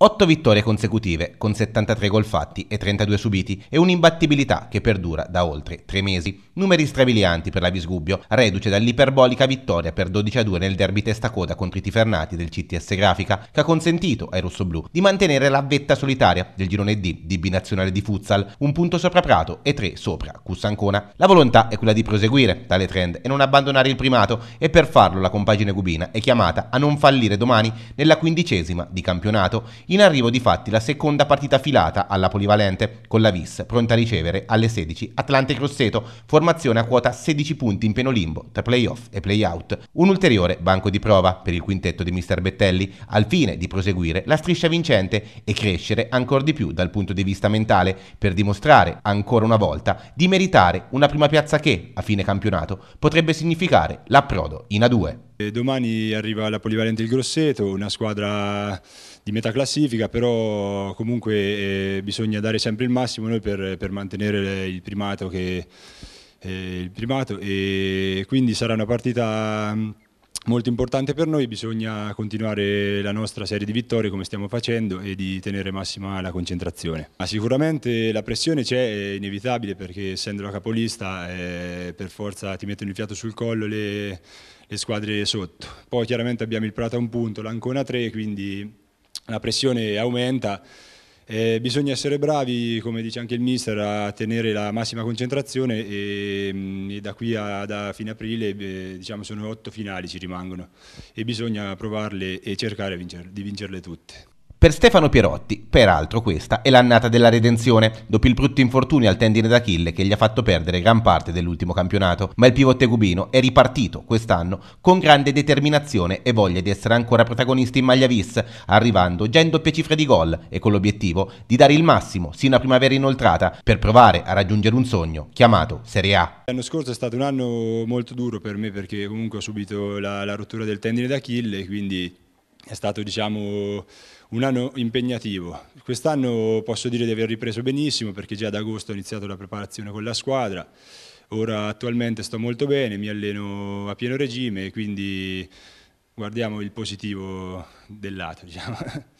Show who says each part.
Speaker 1: 8 vittorie consecutive, con 73 gol fatti e 32 subiti, e un'imbattibilità che perdura da oltre 3 mesi. Numeri strabilianti per la Visgubbio, reduce dall'iperbolica vittoria per 12-2 nel derby testa coda contro i Tifernati del CTS Grafica, che ha consentito ai rossoblù di mantenere la vetta solitaria del girone D di Binazionale di Futsal, un punto sopra Prato e 3 sopra Cussancona. La volontà è quella di proseguire tale trend e non abbandonare il primato, e per farlo la compagine gubina è chiamata a non fallire domani nella quindicesima di campionato in arrivo di fatti la seconda partita filata alla polivalente con la Vis, pronta a ricevere alle 16 Atlante Grosseto, formazione a quota 16 punti in pieno limbo tra playoff e playout. Un ulteriore banco di prova per il quintetto di Mr. Bettelli, al fine di proseguire la striscia vincente e crescere ancora di più dal punto di vista mentale per dimostrare ancora una volta di meritare una prima piazza che, a fine campionato, potrebbe significare l'approdo in A2.
Speaker 2: E domani arriva la polivalente il Grosseto, una squadra di metà classifica, però comunque eh, bisogna dare sempre il massimo noi per, per mantenere il primato, che, eh, il primato, e quindi sarà una partita mm, molto importante per noi, bisogna continuare la nostra serie di vittorie come stiamo facendo e di tenere massima la concentrazione. Ma sicuramente la pressione c'è, è inevitabile perché essendo la capolista eh, per forza ti mettono il fiato sul collo le le squadre sotto. Poi chiaramente abbiamo il Prata a un punto, l'Ancona a tre, quindi la pressione aumenta. Eh, bisogna essere bravi, come dice anche il mister, a tenere la massima concentrazione e, mm, e da qui a da fine aprile eh, diciamo sono otto finali ci rimangono e bisogna provarle e cercare vincerle, di vincerle tutte.
Speaker 1: Per Stefano Pierotti, peraltro, questa è l'annata della redenzione, dopo il brutto infortunio al tendine d'Achille che gli ha fatto perdere gran parte dell'ultimo campionato, ma il pivote Gubino è ripartito quest'anno con grande determinazione e voglia di essere ancora protagonista in maglia vis, arrivando già in doppie cifre di gol e con l'obiettivo di dare il massimo sino a primavera inoltrata per provare a raggiungere un sogno chiamato Serie A.
Speaker 2: L'anno scorso è stato un anno molto duro per me perché comunque ho subito la, la rottura del tendine d'Achille, quindi è stato diciamo, un anno impegnativo. Quest'anno posso dire di aver ripreso benissimo perché già ad agosto ho iniziato la preparazione con la squadra, ora attualmente sto molto bene, mi alleno a pieno regime e quindi guardiamo il positivo del lato. Diciamo.